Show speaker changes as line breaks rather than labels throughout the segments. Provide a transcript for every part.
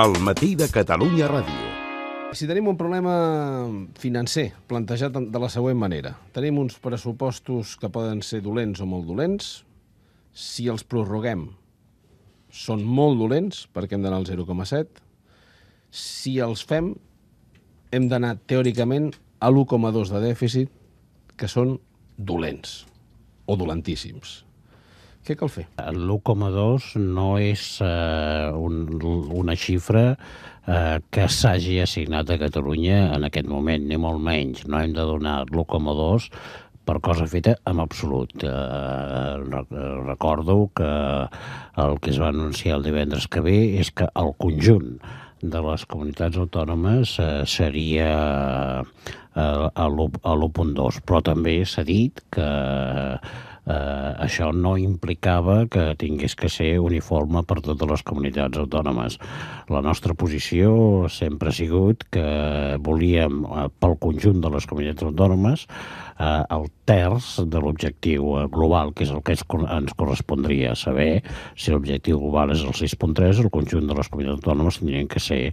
El matí de Catalunya Ràdio. Si tenim un problema financer plantejat de la següent manera. Tenim uns pressupostos que poden ser dolents o molt dolents. Si els prorroguem, són molt dolents perquè hem d'anar al 0,7. Si els fem, hem d'anar teòricament a l'1,2 de dèficit, que són dolents o dolentíssims. Què cal fer?
Eh, l'1,2 no és eh, un, una xifra eh, que s'hagi assignat a Catalunya en aquest moment, ni molt menys. No hem de donar l'1,2 per cosa feta en absolut. Eh, recordo que el que es va anunciar el divendres que ve és que el conjunt de les comunitats autònomes eh, seria eh, a l'1.2, però també s'ha dit que eh, eh, això no implicava que tingués que ser uniforme per totes les comunitats autònomes. La nostra posició sempre ha sigut que volíem, eh, pel conjunt de les comunitats autònomes, eh, el terç de l'objectiu eh, global, que és el que ens correspondria saber si l'objectiu global és el 6.3, el conjunt de les comunitats autònomes tindrien que ser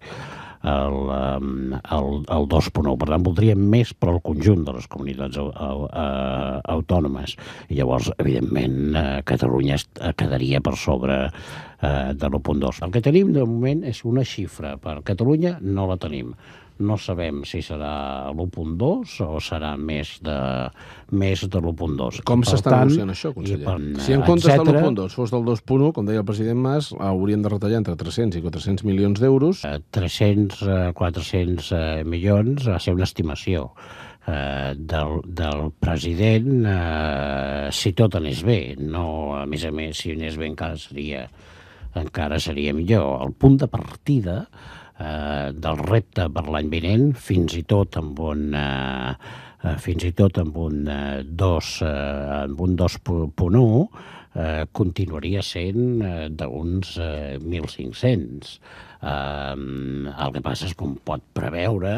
Um, el, el, el 2.9. Per tant, voldríem més per al conjunt de les comunitats eh, autònomes. I llavors, evidentment, eh, Catalunya eh, quedaria per sobre de l'1.2. El que tenim de moment és una xifra. Per Catalunya no la tenim no sabem si serà l'1.2 o serà més de, més de l'1.2. Com s'està anunciant això, conseller? Per, si en comptes etcètera, de l'1.2
fos del 2.1, com deia el president Mas, hauríem de retallar entre 300 i 400 milions
d'euros. 300, eh, 400 eh, eh, milions va ser una estimació del, del president eh, si tot anés bé. No, a més a més, si anés bé encara seria, encara seria millor. El punt de partida eh, eh, del repte per l'any vinent, fins i tot amb un... Eh, eh fins i tot amb un 2, eh, eh, amb un 2.1, eh, continuaria sent eh, d'uns eh, 1.500. Eh, el que passa és com pot preveure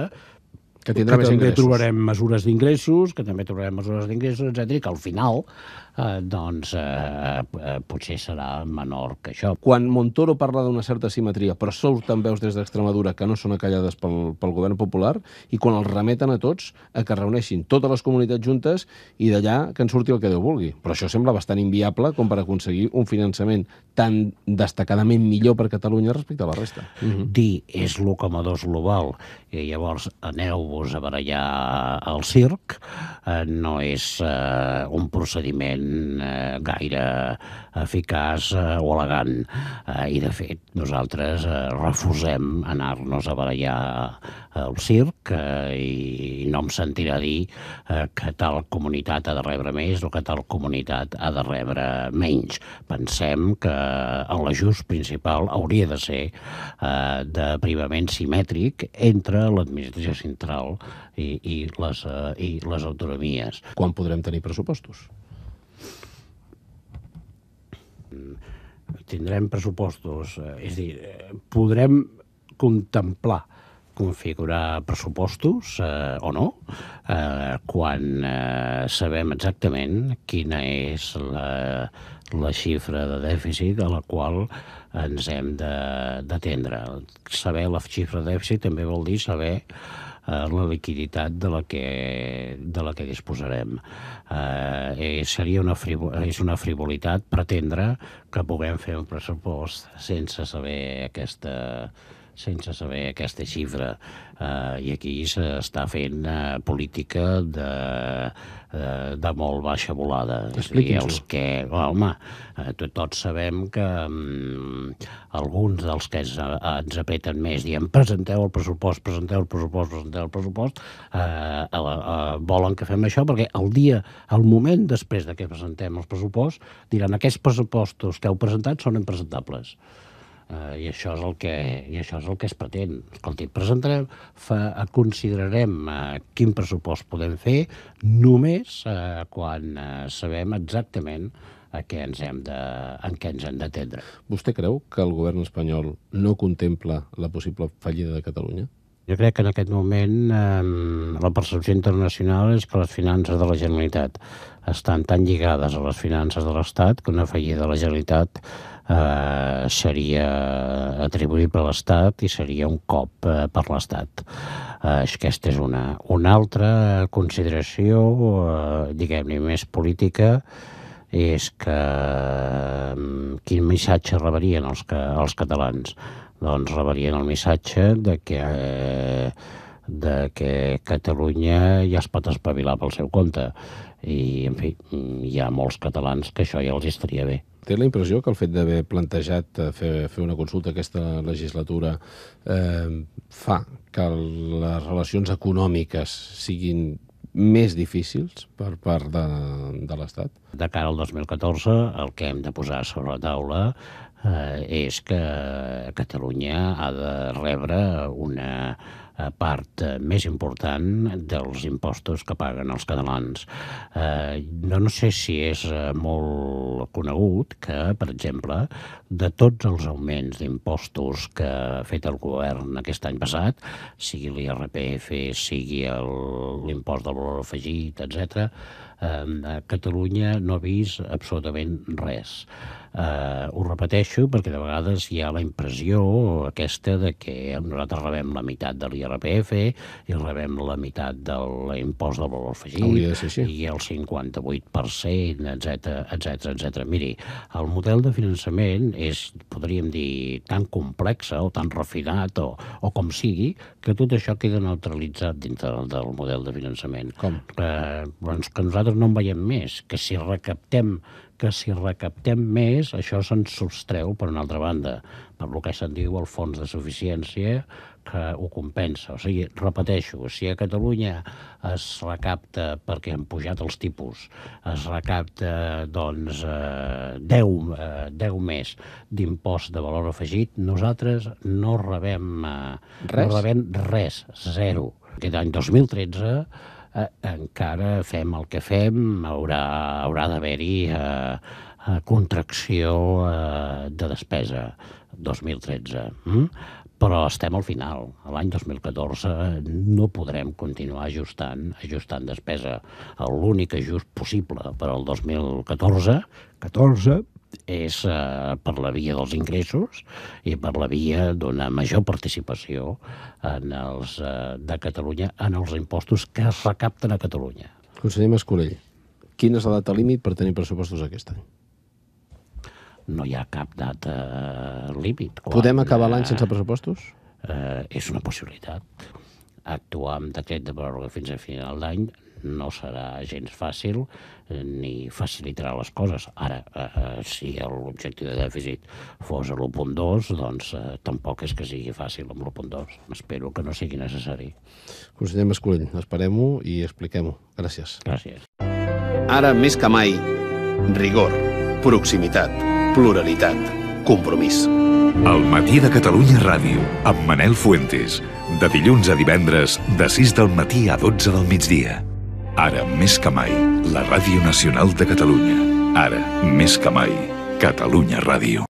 que que més ingressos. trobarem mesures d'ingressos, que també trobarem mesures d'ingressos, etc que al final eh, doncs eh, eh, potser serà menor que això. Quan Montoro parla d'una certa simetria, però surten
veus des d'Extremadura que no són acallades pel, pel govern popular, i quan els remeten a tots a que reuneixin totes les comunitats juntes i d'allà que en surti el que Déu vulgui. Però això sembla bastant inviable com per aconseguir un finançament tan destacadament millor per Catalunya respecte a la resta. Mm -hmm.
Dir és l'1,2 global i llavors aneu-vos a barallar al circ eh, no és eh, un procediment sent eh, gaire eficaç eh, o elegant. Eh, I, de fet, nosaltres eh, refusem anar-nos a barallar al circ eh, i no em sentirà dir eh, que tal comunitat ha de rebre més o que tal comunitat ha de rebre menys. Pensem que l'ajust principal hauria de ser eh, de privament simètric entre l'administració central i, i, les, eh, i les autonomies. Quan podrem tenir pressupostos? tindrem pressupostos, eh, és dir, eh, podrem contemplar configurar pressupostos eh, o no, eh, quan eh, sabem exactament quina és la, la xifra de dèficit a la qual ens hem d'atendre. Saber la xifra de dèficit també vol dir saber eh, la liquiditat de la que, de la que disposarem. Eh, eh seria una és una frivolitat pretendre que puguem fer un pressupost sense saber aquesta, sense saber aquesta xifra. Eh, I aquí s'està fent eh, política de, eh, de molt baixa volada. expliquins dir, els que, oh, home, eh, tots sabem que um, alguns dels que ens, ens apreten més dient presenteu el pressupost, presenteu el pressupost, presenteu el pressupost, eh, eh, uh, volen que fem això perquè el dia, el moment després de que presentem els pressupost, diran aquests pressupostos que heu presentat són impresentables. Eh, I això és el que, i això és el que es pretén. Escolti, presentarem, fa, considerarem eh, quin pressupost podem fer només eh, quan eh, sabem exactament a eh, què ens hem de, en què ens hem d'atendre.
Vostè creu que el govern espanyol no contempla la possible fallida de Catalunya?
Jo crec que en aquest moment eh, la percepció internacional és que les finances de la Generalitat estan tan lligades a les finances de l'Estat que una fallida de la Generalitat eh, seria atribuïble a l'Estat i seria un cop eh, per l'Estat. Eh, aquesta és una, una altra consideració, eh, diguem-ne, més política, és que eh, quin missatge rebarien els, que, els catalans? Doncs rebarien el missatge de que eh, de que Catalunya ja es pot espavilar pel seu compte. I, en fi, hi ha molts catalans que això ja els estaria bé
té la impressió que el fet d'haver plantejat eh, fer, fer una consulta aquesta legislatura eh, fa que les relacions econòmiques siguin més difícils per part de, de l'Estat?
De cara al 2014, el que hem de posar sobre la taula eh, és que Catalunya ha de rebre una Eh, part eh, més important dels impostos que paguen els catalans. Eh, no, no sé si és molt conegut que, per exemple, de tots els augments d'impostos que ha fet el govern aquest any passat, sigui l'IRPF, sigui l'impost del valor afegit, etc, eh, Catalunya no ha vist absolutament res. Eh, ho repeteixo perquè de vegades hi ha la impressió aquesta de que nosaltres rebem la meitat de l'IRPF l'IRPF i rebem la meitat de l'impost del valor afegit de i el 58%, etc etc etc. Miri, el model de finançament és, podríem dir, tan complexa o tan refinat o, o com sigui, que tot això queda neutralitzat dintre del model de finançament. Com? Eh, doncs que nosaltres no en veiem més, que si recaptem que si recaptem més, això se'ns sostreu per una altra banda, per el que se'n diu el fons de suficiència, que ho compensa. O sigui, repeteixo, si a Catalunya es recapta, perquè han pujat els tipus, es recapta doncs, eh, 10, eh, 10 més d'impost de valor afegit, nosaltres no rebem, eh, res? No rebem res, zero. Aquest any 2013 eh, encara fem el que fem, haurà, haurà d'haver-hi eh, eh contracció eh, de despesa 2013. Mm? però estem al final. L'any 2014 no podrem continuar ajustant, ajustant despesa. L'únic ajust possible per al 2014 14 és eh, per la via dels ingressos i per la via d'una major participació en els, eh, de Catalunya en els impostos que es recapten a Catalunya.
Conseller Mascolell, quina és la data límit per tenir pressupostos aquest any?
no hi ha cap data límit. Quan, Podem acabar l'any eh,
sense pressupostos?
Eh, és una possibilitat. Actuar amb decret de pròrroga fins a final d'any no serà gens fàcil eh, ni facilitarà les coses. Ara, eh, eh si l'objectiu de dèficit fos l'1.2, doncs eh, tampoc és que sigui fàcil amb l'1.2. Espero que no sigui necessari.
Conseller Mascolell, esperem-ho i expliquem-ho. Gràcies. Gràcies. Ara, més que mai, rigor Proximitat. Pluralitat. Compromís. El matí de Catalunya Ràdio, amb Manel Fuentes. De dilluns a divendres, de 6 del matí a 12 del migdia.
Ara, més que mai, la Ràdio Nacional de Catalunya. Ara, més que mai, Catalunya Ràdio.